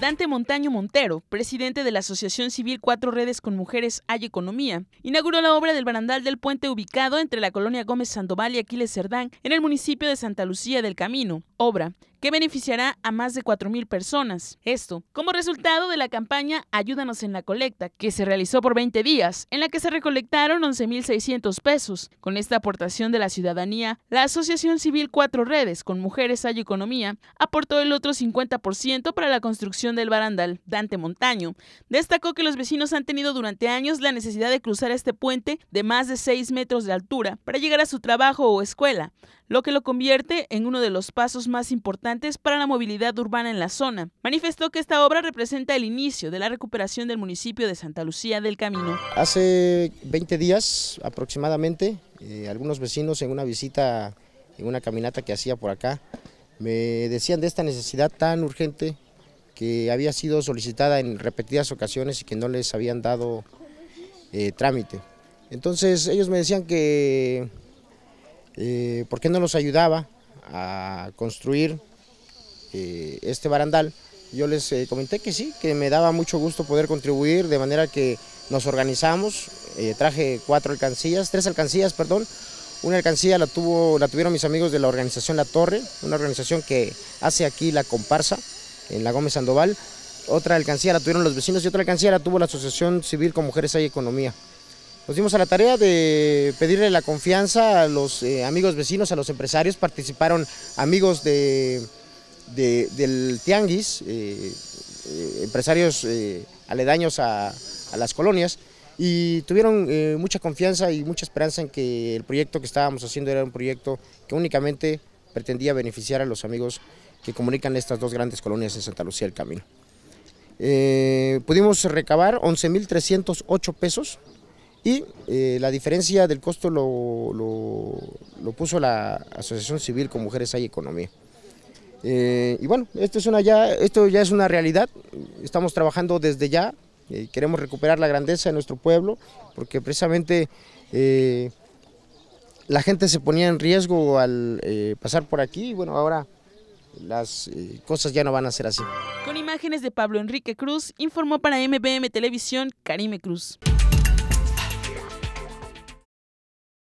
Dante Montaño Montero, presidente de la Asociación Civil Cuatro Redes con Mujeres Hay Economía, inauguró la obra del barandal del puente ubicado entre la colonia Gómez Sandoval y Aquiles Cerdán en el municipio de Santa Lucía del Camino obra que beneficiará a más de 4.000 personas. Esto como resultado de la campaña Ayúdanos en la colecta, que se realizó por 20 días, en la que se recolectaron 11.600 pesos. Con esta aportación de la ciudadanía, la Asociación Civil Cuatro Redes con Mujeres Hay Economía aportó el otro 50% para la construcción del barandal. Dante Montaño destacó que los vecinos han tenido durante años la necesidad de cruzar este puente de más de 6 metros de altura para llegar a su trabajo o escuela, lo que lo convierte en uno de los pasos más importantes para la movilidad urbana en la zona. Manifestó que esta obra representa el inicio de la recuperación del municipio de Santa Lucía del Camino. Hace 20 días aproximadamente, eh, algunos vecinos en una visita, en una caminata que hacía por acá, me decían de esta necesidad tan urgente que había sido solicitada en repetidas ocasiones y que no les habían dado eh, trámite. Entonces ellos me decían que eh, por qué no nos ayudaba a construir eh, este barandal. Yo les eh, comenté que sí, que me daba mucho gusto poder contribuir, de manera que nos organizamos, traje cuatro alcancías, tres alcancías, perdón, una alcancía la, tuvo, la tuvieron mis amigos de la organización La Torre, una organización que hace aquí la comparsa en la Gómez Sandoval. Otra alcancía la tuvieron los vecinos y otra alcancía la tuvo la Asociación Civil con Mujeres y Economía. Nos dimos a la tarea de pedirle la confianza a los eh, amigos vecinos, a los empresarios. Participaron amigos de, del Tianguis, eh, eh, empresarios aledaños a, las colonias, y tuvieron mucha confianza y mucha esperanza en que el proyecto que estábamos haciendo era un proyecto que únicamente pretendía beneficiar a los amigos que comunican estas dos grandes colonias en Santa Lucía del Camino. pudimos recabar 11.308 pesos y eh, la diferencia del costo lo, puso la Asociación Civil con Mujeres Hay Economía. Eh, y bueno, esto, es una ya, esto ya es una realidad, estamos trabajando desde ya, eh, queremos recuperar la grandeza de nuestro pueblo, porque precisamente la gente se ponía en riesgo al pasar por aquí, y bueno, ahora las cosas ya no van a ser así. Con imágenes de Pablo Enrique Cruz, informó para MBM Televisión Karime Cruz.